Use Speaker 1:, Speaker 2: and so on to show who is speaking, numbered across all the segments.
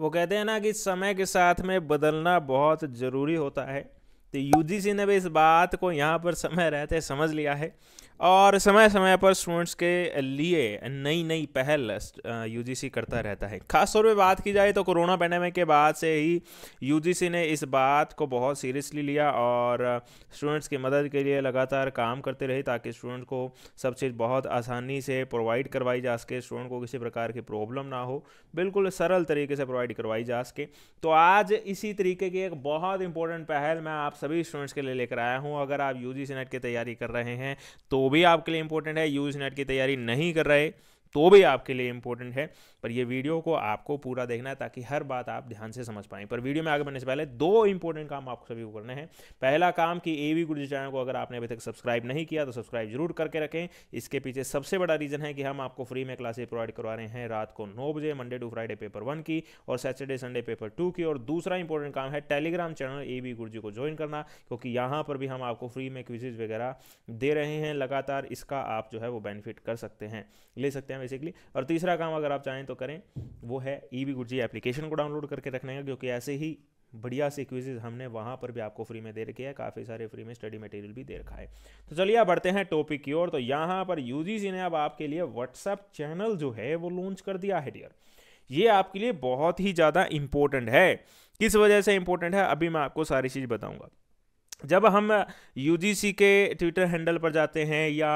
Speaker 1: वो कहते हैं ना कि समय के साथ में बदलना बहुत ज़रूरी होता है तो यू ने भी इस बात को यहाँ पर समय रहते समझ लिया है और समय समय पर स्टूडेंट्स के लिए नई नई पहल यू करता रहता है खासतौर पे बात की जाए तो कोरोना पैंडमिक के बाद से ही यू ने इस बात को बहुत सीरियसली लिया और स्टूडेंट्स की मदद के लिए लगातार काम करते रहे ताकि स्टूडेंट को सब चीज़ बहुत आसानी से प्रोवाइड करवाई जा सके स्टूडेंट को किसी प्रकार की प्रॉब्लम ना हो बिल्कुल सरल तरीके से प्रोवाइड करवाई जा सके तो आज इसी तरीके की एक बहुत इंपॉर्टेंट पहल मैं आप सभी स्टूडेंट्स के लिए लेकर आया हूँ अगर आप यू जी नेट की तैयारी कर रहे हैं तो भी आपके लिए इंपॉर्टेंट है यू जी नेट की तैयारी नहीं कर रहे तो भी आपके लिए इंपॉर्टेंट है पर ये वीडियो को आपको पूरा देखना है ताकि हर बात आप ध्यान से समझ पाएं पर वीडियो में आगे बढ़ने से पहले दो इंपॉर्टेंट काम आपको सभी को करने हैं पहला काम कि ए वी गुरुजी चैनल को अगर आपने अभी तक सब्सक्राइब नहीं किया तो सब्सक्राइब जरूर करके रखें इसके पीछे सबसे बड़ा रीज़न है कि हम आपको फ्री में क्लासेज प्रोवाइड करवा रहे हैं रात को नौ बजे Monday to Friday paper one की और सैटरडे संडे पेपर टू की और दूसरा इंपॉर्टेंट काम है Telegram channel A V Guruji को ज्वाइन करना क्योंकि यहाँ पर भी हम आपको फ्री में क्विजेज वगैरह दे रहे हैं लगातार इसका आप जो है वो बेनिफिट कर सकते हैं ले सकते हैं बेसिकली और तीसरा काम अगर आप चाहें तो करें वो है ई वी गुरजी एप्लीकेशन को डाउनलोड करके रखने का क्योंकि ऐसे ही बढ़िया से क्विजेज हमने वहाँ पर भी आपको फ्री में दे रखे हैं काफ़ी सारे फ्री में स्टडी मटेरियल भी दे रखा है तो चलिए आप बढ़ते हैं टॉपिक की ओर तो यहाँ पर यूजीसी ने अब आपके लिए व्हाट्सएप चैनल जो है वो लॉन्च कर दिया है डियर ये आपके लिए बहुत ही ज़्यादा इंपॉर्टेंट है किस वजह से इंपॉर्टेंट है अभी मैं आपको सारी चीज़ बताऊँगा जब हम यूजीसी के ट्विटर हैंडल पर जाते हैं या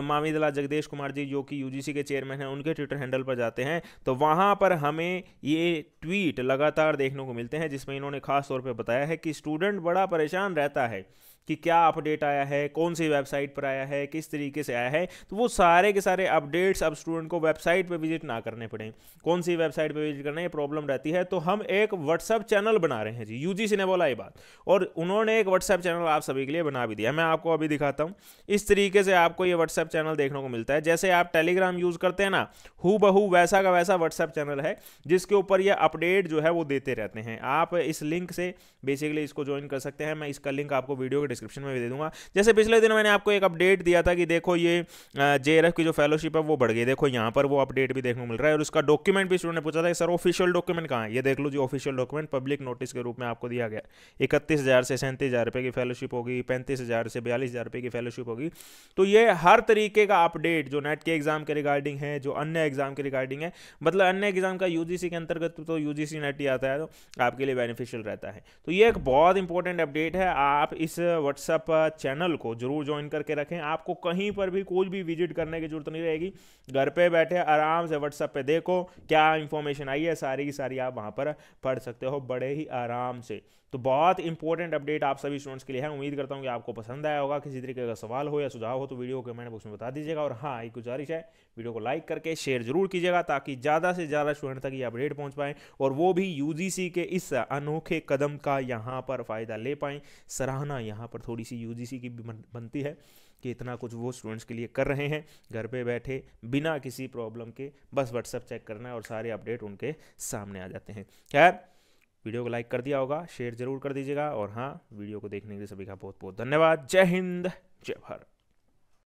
Speaker 1: मामीदला जगदेश कुमार जी जो कि यूजीसी के चेयरमैन हैं उनके ट्विटर हैंडल पर जाते हैं तो वहाँ पर हमें ये ट्वीट लगातार देखने को मिलते हैं जिसमें इन्होंने खास तौर पे बताया है कि स्टूडेंट बड़ा परेशान रहता है कि क्या अपडेट आया है कौन सी वेबसाइट पर आया है किस तरीके से आया है तो वो सारे के सारे अपडेट्स अब स्टूडेंट को वेबसाइट पर विजिट ना करने पड़े कौन सी वेबसाइट पर विजिट करना ये प्रॉब्लम रहती है तो हम एक व्हाट्सअप चैनल बना रहे हैं जी यू ने बोला ये बात और उन्होंने एक व्हाट्सएप चैनल आप सभी के लिए बना भी दिया मैं आपको अभी दिखाता हूँ इस तरीके से आपको ये व्हाट्सएप चैनल देखने को मिलता है जैसे आप टेलीग्राम यूज़ करते हैं ना हु बहू वैसा का वैसा व्हाट्सएप चैनल है जिसके ऊपर ये अपडेट जो है वो देते रहते हैं आप इस लिंक से बेसिकली इसको ज्वाइन कर सकते हैं मैं इसका लिंक आपको वीडियो के डिस्क्रिप्शन में भी दे दूंगा जैसे पिछले दिन मैंने आपको एक अपडेट दिया था कि देखो ये जे की जो फेलोशिप है वो बढ़ गई देखो यहाँ पर वो अपडेट भी देखने को मिल रहा है और उसका डॉक्यूमेंट भी स्टूडेंट ने पूछा था सर ऑफिशियल डॉक्यूमेंट कहाँ है ये देख लो जी ऑफिशियल डॉक्यूमेंट पब्लिक नोटिस के रूप में आपको दिया गया इकतीस हज़ार से सैंतीस हज़ार रुपये की फेलोशिप होगी पैंतीस हज़ार से बयालीस हज़ार रुपये की फेलोशिप होगी तो ये हर तरीके का अपडेट जो नेट के एग्जाम के रिगार्डिंग है जो अन्य एग्जाम के रिगार्डिंग है मतलब अन्य एग्जाम का यूजीसी के अंतर्गत तो यूजीसी नेट ही आता है तो आपके लिए बेनिफिशियल रहता है तो ये एक बहुत इंपॉर्टेंट अपडेट है आप इस व्हाट्सएप चैनल uh, को जरूर ज्वाइन करके रखें आपको कहीं पर भी कुछ भी विजिट करने की जरूरत नहीं रहेगी घर पे बैठे आराम से व्हाट्सएप पे देखो क्या इंफॉर्मेशन आई है सारी की सारी आप वहाँ पर पढ़ सकते हो बड़े ही आराम से तो बहुत इंपॉर्टेंट अपडेट आप सभी स्टूडेंट्स के लिए है उम्मीद करता हूँ कि आपको पसंद आया होगा किसी तरीके का सवाल हो या सुझाव हो तो वीडियो को कमेंट बॉक्स में बता दीजिएगा और हाँ एक गुजारिश है वीडियो को लाइक करके शेयर जरूर कीजिएगा ताकि ज़्यादा से ज़्यादा स्टूडेंट तक ये अपडेट पहुँच पाएँ और वो भी यू के इस अनोखे कदम का यहाँ पर फ़ायदा ले पाएँ सराहना यहाँ पर थोड़ी सी यू की बनती है कि इतना कुछ वो स्टूडेंट्स के लिए कर रहे हैं घर पे बैठे बिना किसी प्रॉब्लम के बस व्हाट्सएप चेक करना है और सारे अपडेट उनके सामने आ जाते हैं खैर वीडियो को लाइक कर दिया होगा शेयर जरूर कर दीजिएगा और हाँ वीडियो को देखने के लिए सभी का बहुत बहुत धन्यवाद जय हिंद जय भारत